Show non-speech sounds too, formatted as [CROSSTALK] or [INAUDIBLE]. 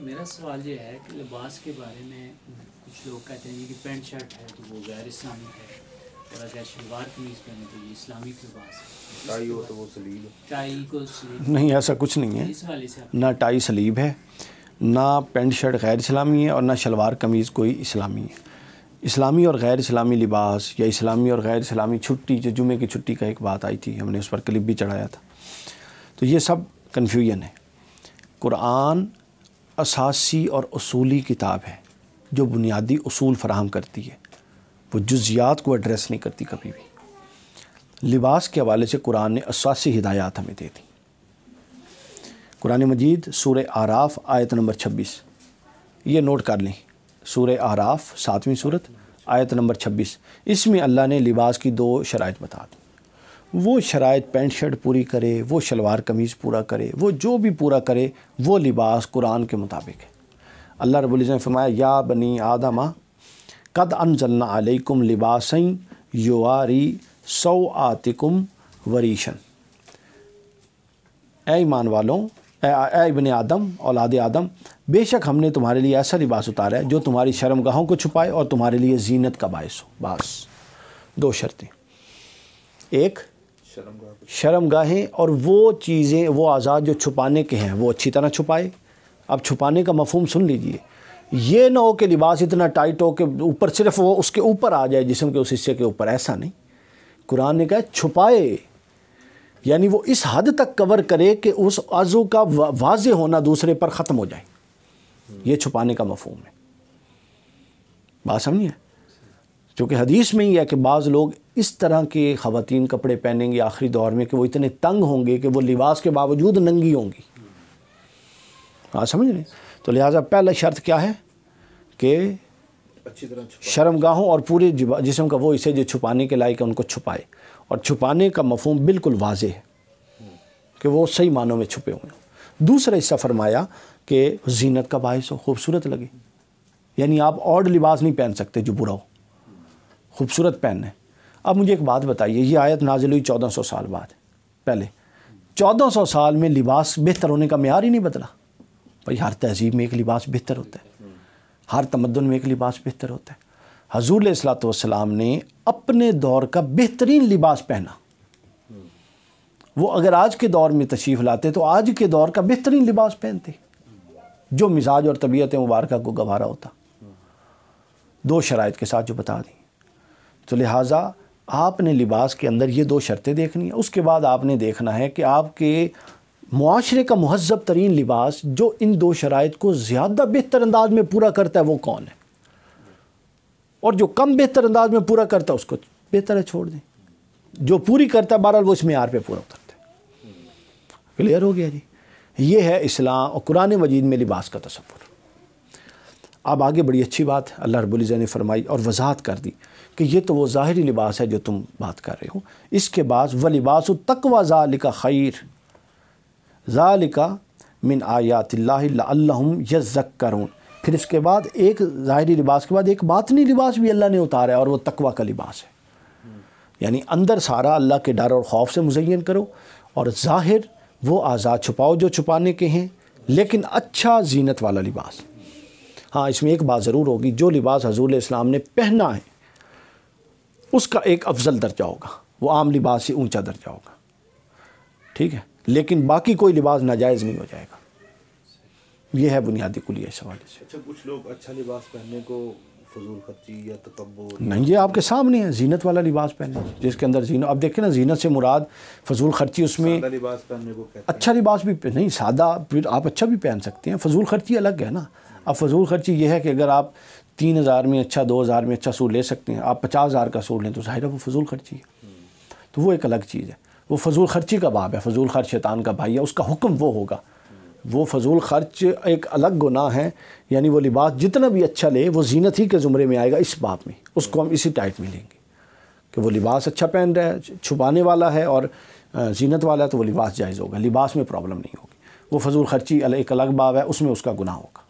मेरा सवाल ये है कि लिबास के बारे में कुछ लोग कहते हैं कि पेंट शर्ट है तो वो गैर इस्लामी है और अगर शलवार कमीज पहने तो ये इस्लामिक लिबास है टाई हो तो वो सलीब टाई को सलीब [LAUGHS] नहीं ऐसा कुछ नहीं है इस वाले से ना टाई सलीब है ना पेंट शर्ट गैर इस्लामी है और ना शलवार कमीज़ कोई इस्लामी है इस्लामी और गैर इस्लामी लिबास या इस्लामी और गैर इस्लामी छुट्टी जो जुमे की छुट्टी का एक बात आई थी हमने उस पर क्लिप भी चढ़ाया था तो ये सब कन्फ्यूजन है कुरान असासी और असूली किताब है जो बुनियादी असूल फराहम करती है वो जुजियात को एड्रेस नहीं करती कभी भी लिबास के हवाले से कुरान ने असासी हिदायत हमें दे दी कुरान मजीद सूर आराफ आयत नंबर छब्बीस ये नोट कर लें सूर आराफ सातवीं सूरत आयत नंबर छब्बीस इसमें अल्लाह ने लिबास की दो शराइ बता दी वो शरात पेंट शर्ट पूरी करे वो शलवार कमीज़ पूरा करे वो जो भी पूरा करे वो लिबास कुरान के मुताबिक है अल्लाह रबुल्ज़ ने फरमाया या बनी आदमा कद अनजल्ला अलैकुम लिबासन युवारी सौ आतिकुम वरीशन ए ईमान वालों एबन आदम औलाद आदम बेशक हमने तुम्हारे लिए ऐसा लिबास उतारा है जो तुम्हारी शर्मगाहों को छुपाए और तुम्हारे लिए जीनत का बायस हो बस दो शर्तें एक शर्म और वो चीज़ें वो आज़ाद जो छुपाने के हैं वो अच्छी तरह छुपाए अब छुपाने का मफहम सुन लीजिए ये ना हो कि लिबास इतना टाइट हो कि ऊपर सिर्फ वो उसके ऊपर आ जाए जिसम के उस हिस्से के ऊपर ऐसा नहीं कुरान ने कहा छुपाए यानी वो इस हद तक कवर करे कि उस आज़ू का वाज होना दूसरे पर ख़त्म हो जाए ये छुपाने का मफहम है बात समझिए क्योंकि हदीस में ही है कि बाज़ लोग इस तरह के ख़वान कपड़े पहनेंगी आखिरी दौर में कि वो इतने तंग होंगे कि वो लिबास के बावजूद नंगी होंगी हाँ समझ रहे तो लिहाजा पहला शर्त क्या है कि अच्छी शर्मगाहों और पूरे जिसम का वो इसे जो छुपाने के लायक है उनको छुपाए और छुपाने का मफहम बिल्कुल वाज है कि वो सही मानों में छुपे हुए दूसरा हिस्सा फरमाया कि जीनत का बायस हो खूबसूरत लगे यानी आप और लिबास नहीं पहन सकते जो बुरा हो खूबसूरत पहनने अब मुझे एक बात बताइए ये आयत नाजिल हुई चौदह सौ साल बाद पहले चौदह सौ साल में लिबास बेहतर होने का मैार ही नहीं बदला भाई हर तहजीब में एक लिबास बेहतर होता है हर तमदन में एक लिबास बेहतर होता है हजूर सलाम ने अपने दौर का बेहतरीन लिबास पहना वो अगर आज के दौर में तशरीफ़ लाते तो आज के दौर का बेहतरीन लिबास पहनते जो मिजाज और तबीयत मुबारक को गवारा होता दो शराइ के साथ जो बता दी तो लिहाजा आपने लिबास के अंदर ये दो शर्तें देखनी है उसके बाद आपने देखना है कि आपके माशरे का महजब तरीन लिबास जो इन दो शराइ को ज़्यादा बेहतर अंदाज में पूरा करता है वो कौन है और जो कम बेहतर अंदाज में पूरा करता है उसको बेहतर है छोड़ दें जो पूरी करता है बहरहाल वो इस मैार पर पूरा उतरता है क्लियर हो गया जी ये है इस्लाम और कुरान मजीद में लिबास का तस्वुर अब आगे बड़ी अच्छी बात है अल्लाह रबुल्ज़ा ने फरमाई और वजाहत कर दी कि ये तो वो ज़ाहरी लिबास है जो तुम बात कर रहे हो इसके बाद व लिबास तकवा ज़ालिका खैर ज़ालिका मिन आयात अल्लाम यज़क्करून फिर इसके बाद एक ज़ाहरी लिबास के बाद एक बातनी लिबास भी अल्लाह ने उतारा है और वह तकवा का लिबास है यानी अंदर सारा अल्लाह के डर और खौफ से मुजैन करो और ज़ाहिर वो आज़ाद छुपाओ जो छुपाने के हैं लेकिन अच्छा जीनत वाला लिबास हाँ इसमें एक बात ज़रूर होगी जो लिबास हजूल इस्लाम ने पहना है उसका एक अफजल दर्जा होगा वो आम लिबास से ऊंचा दर्जा होगा ठीक है लेकिन बाकी कोई लिबास नाजायज़ नहीं हो जाएगा यह है बुनियादी कुलिया इस हवाले से अच्छा कुछ लोग अच्छा लिबास पहनने को नहीं ये आपके सामने है जीनत वाला लिबास पहने जिसके अंदर जीनत अब देखें ना जीनत से मुराद फजूल खर्ची उसमें लिबास पहनने को अच्छा लिबास भी नहीं सादा आप अच्छा भी पहन सकते हैं फजूल खर्ची अलग है ना अब फजूल खर्ची यह है कि अगर आप तीन हज़ार में अच्छा दो हज़ार में अच्छा सूट ले सकते हैं आप पचास हज़ार का सूट लें तो ज़ाहिर है वो फजूल खर्ची है हम्म। तो वो एक अलग चीज़ है वो फजूल खर्ची का बाब है फजूल खर्च शैतान का भाई है उसका हुक्म वो होगा वो फजूल खर्च एक अलग गुनाह है यानी वो लिबास जितना भी अच्छा ले वो जीनत ही के ज़ुमरे में आएगा इस बाप में उसको हम इसी टाइट में लेंगे कि वो लिबास अच्छा पहन रहा है छुपाने वाला है और जीनत वाला है तो वो लिबास जायज़ होगा लिबास में प्रॉब्लम नहीं होगी वो फजूल खर्ची एक अलग बाब है उसमें उसका गुनाह होगा